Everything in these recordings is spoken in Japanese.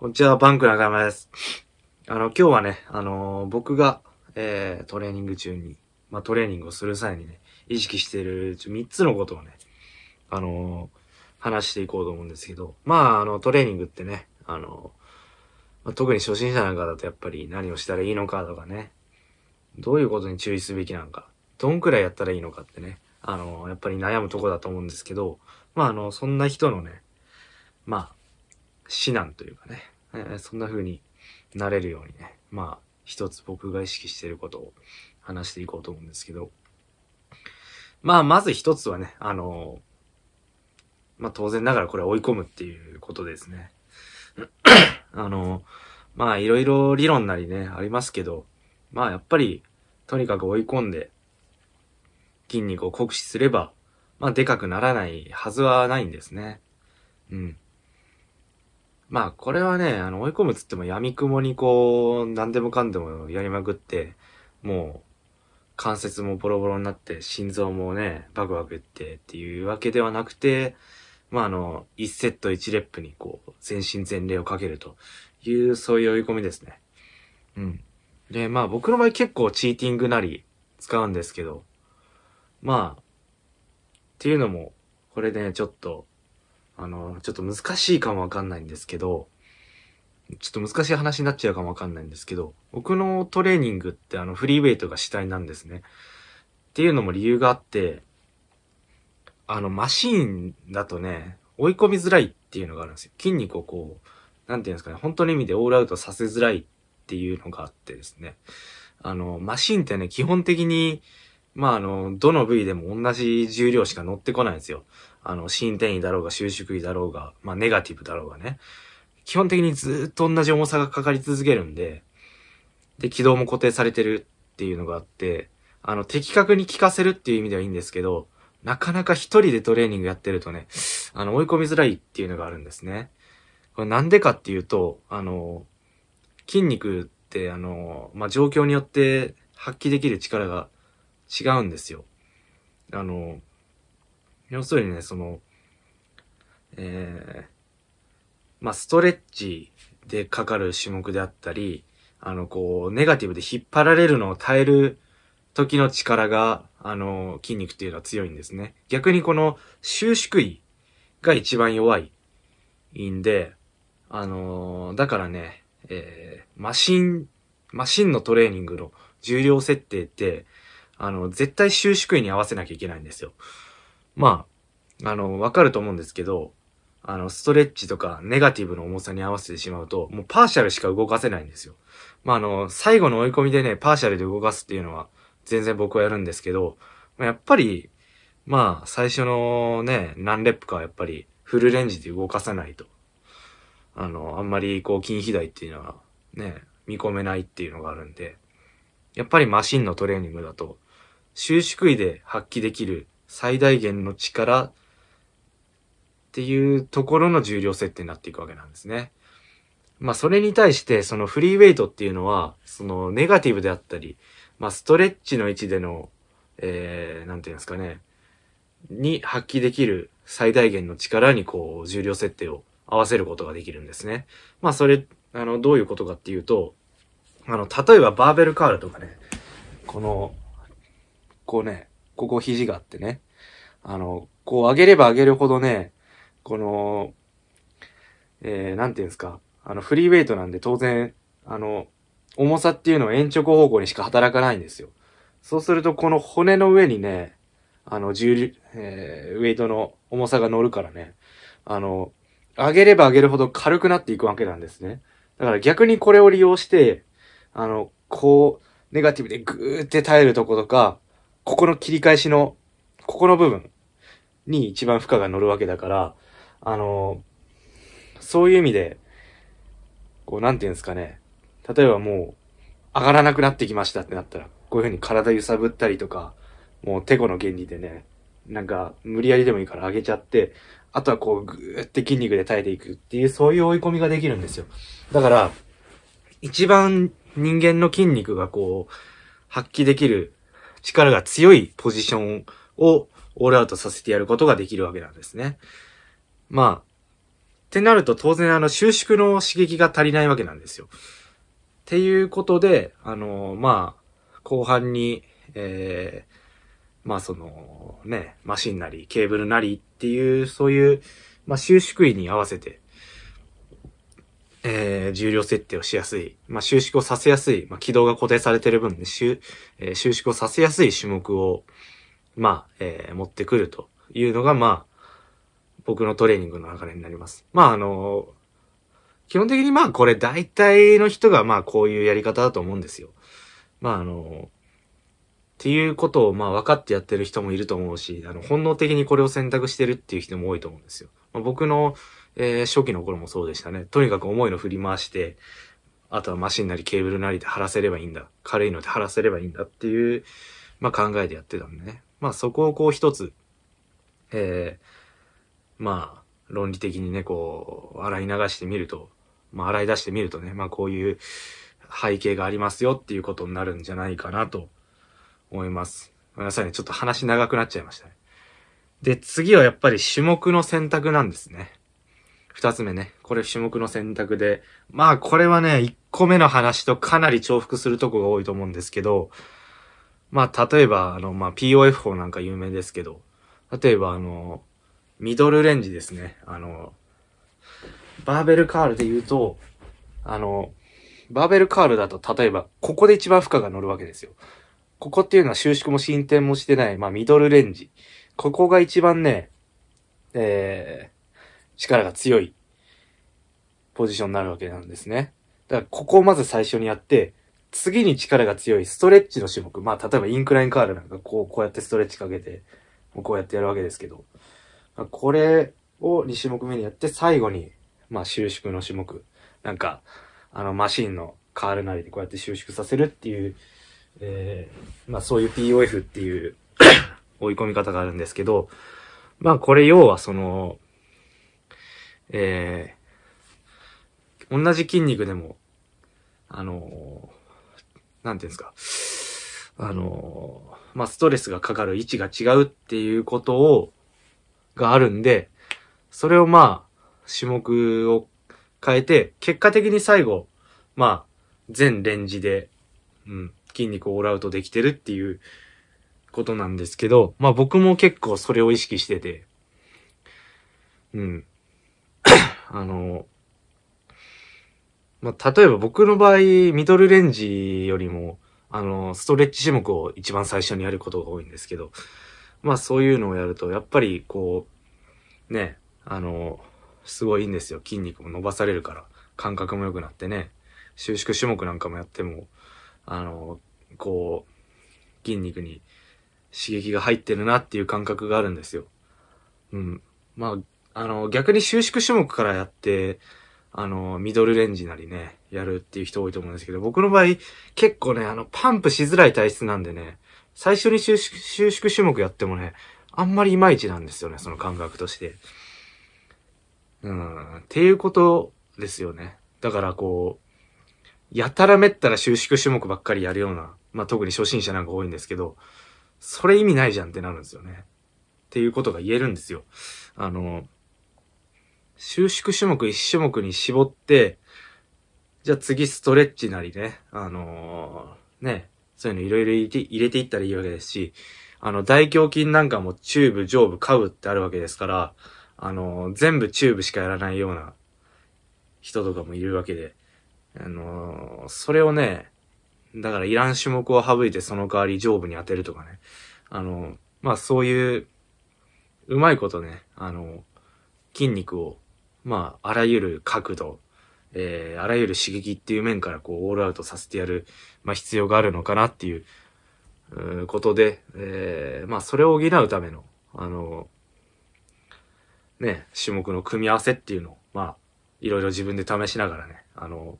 こんにちは、バンク中山です。あの、今日はね、あのー、僕が、えー、トレーニング中に、まあ、トレーニングをする際にね、意識している3つのことをね、あのー、話していこうと思うんですけど、まあ、あの、トレーニングってね、あのー、まあ、特に初心者なんかだとやっぱり何をしたらいいのかとかね、どういうことに注意すべきなのか、どんくらいやったらいいのかってね、あのやっぱり悩むとこだと思うんですけど、まあ、あの、そんな人のね、まあ、指南というかね、えー、そんな風になれるようにね、まあ、一つ僕が意識していることを話していこうと思うんですけど、まあ、まず一つはね、あのー、まあ当然ながらこれ追い込むっていうことですね。あのー、まあいろいろ理論なりね、ありますけど、まあやっぱり、とにかく追い込んで、筋肉を酷使すれば、まあでかくならないはずはないんですね。うん。まあ、これはね、あの、追い込むつっても闇雲にこう、何でもかんでもやりまくって、もう、関節もボロボロになって、心臓もね、バクバクってっていうわけではなくて、まあ、あの、1セット1レップにこう、全身全霊をかけるという、そういう追い込みですね。うん。で、まあ僕の場合結構チーティングなり使うんですけど、まあ、っていうのも、これでね、ちょっと、あの、ちょっと難しいかもわかんないんですけど、ちょっと難しい話になっちゃうかもわかんないんですけど、僕のトレーニングってあのフリーウェイトが主体なんですね。っていうのも理由があって、あのマシーンだとね、追い込みづらいっていうのがあるんですよ。筋肉をこう、なんていうんですかね、本当の意味でオールアウトさせづらいっていうのがあってですね。あの、マシンってね、基本的に、まあ、あの、どの部位でも同じ重量しか乗ってこないんですよ。あの、新転移だろうが、収縮位だろうが、まあ、ネガティブだろうがね、基本的にずっと同じ重さがかかり続けるんで、で、軌道も固定されてるっていうのがあって、あの、的確に効かせるっていう意味ではいいんですけど、なかなか一人でトレーニングやってるとね、あの、追い込みづらいっていうのがあるんですね。これなんでかっていうと、あの、筋肉って、あの、まあ、状況によって発揮できる力が違うんですよ。あの、要するにね、その、えー、まあ、ストレッチでかかる種目であったり、あの、こう、ネガティブで引っ張られるのを耐える時の力が、あの、筋肉っていうのは強いんですね。逆にこの収縮位が一番弱いんで、あの、だからね、えー、マシン、マシンのトレーニングの重量設定って、あの、絶対収縮位に合わせなきゃいけないんですよ。まあ、あの、わかると思うんですけど、あの、ストレッチとかネガティブの重さに合わせてしまうと、もうパーシャルしか動かせないんですよ。まあ、あの、最後の追い込みでね、パーシャルで動かすっていうのは、全然僕はやるんですけど、やっぱり、まあ、最初のね、何レップかはやっぱり、フルレンジで動かさないと。あの、あんまり、こう、筋肥大っていうのは、ね、見込めないっていうのがあるんで、やっぱりマシンのトレーニングだと、収縮位で発揮できる最大限の力っていうところの重量設定になっていくわけなんですね。まあそれに対してそのフリーウェイトっていうのはそのネガティブであったり、まあストレッチの位置での、えー、なんていうんですかね、に発揮できる最大限の力にこう重量設定を合わせることができるんですね。まあそれ、あの、どういうことかっていうと、あの、例えばバーベルカールとかね、この、こうね、ここ肘があってね。あの、こう上げれば上げるほどね、この、えー、なんていうんですか。あの、フリーウェイトなんで当然、あの、重さっていうのは延直方向にしか働かないんですよ。そうすると、この骨の上にね、あの、重力、えー、ウェイトの重さが乗るからね、あの、上げれば上げるほど軽くなっていくわけなんですね。だから逆にこれを利用して、あの、こう、ネガティブでグーって耐えるとことか、ここの切り返しの、ここの部分に一番負荷が乗るわけだから、あの、そういう意味で、こう、なんていうんですかね。例えばもう、上がらなくなってきましたってなったら、こういうふうに体揺さぶったりとか、もうてこの原理でね、なんか、無理やりでもいいから上げちゃって、あとはこう、ぐーって筋肉で耐えていくっていう、そういう追い込みができるんですよ。だから、一番人間の筋肉がこう、発揮できる力が強いポジションをオールアウトさせてやることができるわけなんですね。まあ、ってなると当然あの収縮の刺激が足りないわけなんですよ。っていうことで、あの、まあ、後半に、えー、まあその、ね、マシンなりケーブルなりっていう、そういう、まあ収縮位に合わせて、えー、重量設定をしやすい、まあ、収縮をさせやすい、まあ、軌道が固定されてる分で、収、えー、収縮をさせやすい種目を、まあ、えー、持ってくるというのが、まあ、僕のトレーニングの流れになります。まあ、あのー、基本的にまあ、これ大体の人がまあ、こういうやり方だと思うんですよ。まあ、あのー、っていうことをまあ分かってやってる人もいると思うし、あの、本能的にこれを選択してるっていう人も多いと思うんですよ。まあ、僕のえー、初期の頃もそうでしたね。とにかく重いの振り回して、あとはマシンなりケーブルなりで貼らせればいいんだ。軽いので貼らせればいいんだっていう、まあ、考えでやってたんでね。まあ、そこをこう一つ、えー、まあ、論理的にね、こう、洗い流してみると、まあ、洗い出してみるとね、まあ、こういう背景がありますよっていうことになるんじゃないかなと思います。ごめんなさいね、ちょっと話長くなっちゃいましたね。で、次はやっぱり種目の選択なんですね。二つ目ね。これ種目の選択で。まあこれはね、一個目の話とかなり重複するとこが多いと思うんですけど、まあ例えば、あの、まあ POF 法なんか有名ですけど、例えばあの、ミドルレンジですね。あの、バーベルカールで言うと、あの、バーベルカールだと例えば、ここで一番負荷が乗るわけですよ。ここっていうのは収縮も進展もしてない、まあミドルレンジ。ここが一番ね、えー、力が強いポジションになるわけなんですね。だからここをまず最初にやって、次に力が強いストレッチの種目。まあ、例えばインクラインカールなんかこう、こうやってストレッチかけて、こうやってやるわけですけど、これを2種目目にやって、最後に、まあ、収縮の種目。なんか、あの、マシンのカールなりでこうやって収縮させるっていう、えー、まあ、そういう POF っていう 追い込み方があるんですけど、まあ、これ要はその、えー、同じ筋肉でも、あのー、なんていうんですか、あのー、まあ、ストレスがかかる位置が違うっていうことを、があるんで、それをまあ、種目を変えて、結果的に最後、まあ、全レンジで、うん、筋肉をオールアウトできてるっていうことなんですけど、まあ僕も結構それを意識してて、うん。あの、まあ、例えば僕の場合、ミドルレンジよりも、あの、ストレッチ種目を一番最初にやることが多いんですけど、まあそういうのをやると、やっぱりこう、ね、あの、すごいいいんですよ。筋肉も伸ばされるから、感覚も良くなってね、収縮種目なんかもやっても、あの、こう、筋肉に刺激が入ってるなっていう感覚があるんですよ。うん。まあ、あの、逆に収縮種目からやって、あの、ミドルレンジなりね、やるっていう人多いと思うんですけど、僕の場合、結構ね、あの、パンプしづらい体質なんでね、最初に収縮、収縮種目やってもね、あんまりいまいちなんですよね、その感覚として。うん、っていうことですよね。だからこう、やたらめったら収縮種目ばっかりやるような、まあ、特に初心者なんか多いんですけど、それ意味ないじゃんってなるんですよね。っていうことが言えるんですよ。あの、収縮種目1種目に絞って、じゃあ次ストレッチなりね、あのー、ね、そういうのいろいろ入れていったらいいわけですし、あの、大胸筋なんかもチューブ、上部、下部ってあるわけですから、あのー、全部チューブしかやらないような人とかもいるわけで、あのー、それをね、だからいらん種目を省いてその代わり上部に当てるとかね、あのまあそういう、うまいことね、あの筋肉をまあ、あらゆる角度、えー、あらゆる刺激っていう面からこう、オールアウトさせてやる、まあ、必要があるのかなっていう、うことで、えー、まあ、それを補うための、あの、ね、種目の組み合わせっていうのを、まあ、いろいろ自分で試しながらね、あの、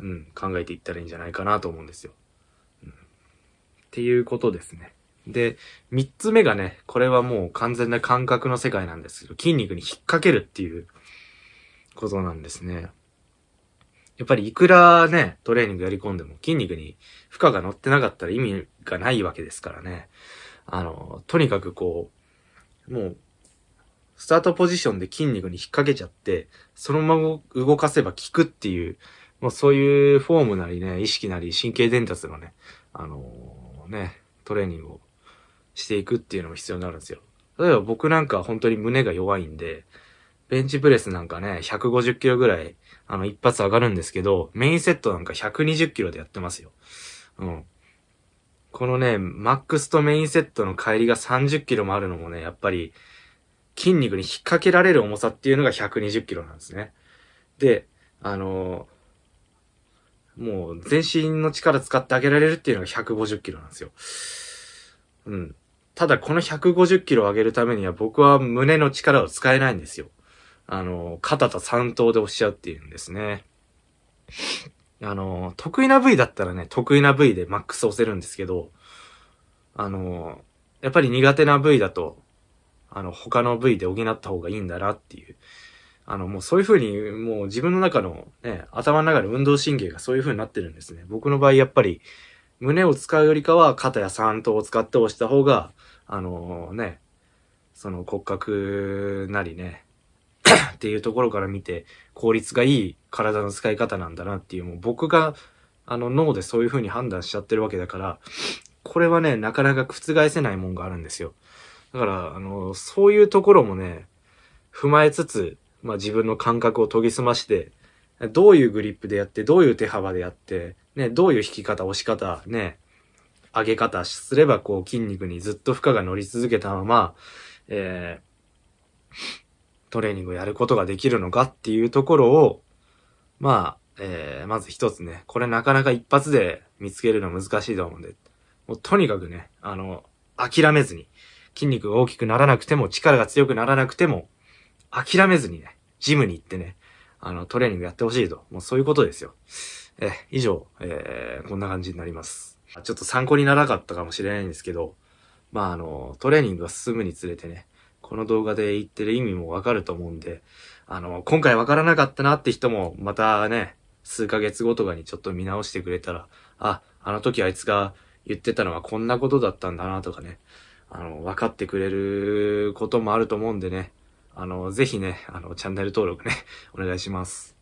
うん、考えていったらいいんじゃないかなと思うんですよ。うん、っていうことですね。で、三つ目がね、これはもう完全な感覚の世界なんですけど、筋肉に引っ掛けるっていうことなんですね。やっぱりいくらね、トレーニングやり込んでも筋肉に負荷が乗ってなかったら意味がないわけですからね。あの、とにかくこう、もう、スタートポジションで筋肉に引っ掛けちゃって、そのまま動かせば効くっていう、もうそういうフォームなりね、意識なり神経伝達のね、あのー、ね、トレーニングをしていくっていうのも必要になるんですよ。例えば僕なんか本当に胸が弱いんで、ベンチプレスなんかね、150キロぐらい、あの、一発上がるんですけど、メインセットなんか120キロでやってますよ。うん。このね、マックスとメインセットの帰りが30キロもあるのもね、やっぱり、筋肉に引っ掛けられる重さっていうのが120キロなんですね。で、あのー、もう全身の力使ってあげられるっていうのが150キロなんですよ。うん。ただこの150キロ上げるためには僕は胸の力を使えないんですよ。あの、肩と三頭で押しちゃうっていうんですね。あの、得意な部位だったらね、得意な部位でマックス押せるんですけど、あの、やっぱり苦手な部位だと、あの、他の部位で補った方がいいんだなっていう。あの、もうそういう風に、もう自分の中のね、頭の中の運動神経がそういう風になってるんですね。僕の場合やっぱり、胸を使うよりかは肩や三頭を使って押した方が、あのー、ね、その骨格なりね、っていうところから見て効率がいい体の使い方なんだなっていう、もう僕があの脳でそういう風に判断しちゃってるわけだから、これはね、なかなか覆せないもんがあるんですよ。だから、あの、そういうところもね、踏まえつつ、まあ自分の感覚を研ぎ澄まして、どういうグリップでやって、どういう手幅でやって、ね、どういう引き方、押し方、ね、上げ方すれば、こう、筋肉にずっと負荷が乗り続けたまま、えー、トレーニングをやることができるのかっていうところを、まあ、えー、まず一つね、これなかなか一発で見つけるの難しいと思うんで、もうとにかくね、あの、諦めずに、筋肉が大きくならなくても、力が強くならなくても、諦めずにね、ジムに行ってね、あの、トレーニングやってほしいと。もうそういうことですよ。え、以上、えー、こんな感じになります。ちょっと参考にならなかったかもしれないんですけど、まああの、トレーニングが進むにつれてね、この動画で言ってる意味もわかると思うんで、あの、今回わからなかったなって人も、またね、数ヶ月後とかにちょっと見直してくれたら、あ、あの時あいつが言ってたのはこんなことだったんだなとかね、あの、分かってくれることもあると思うんでね、あの、ぜひね、あの、チャンネル登録ね、お願いします。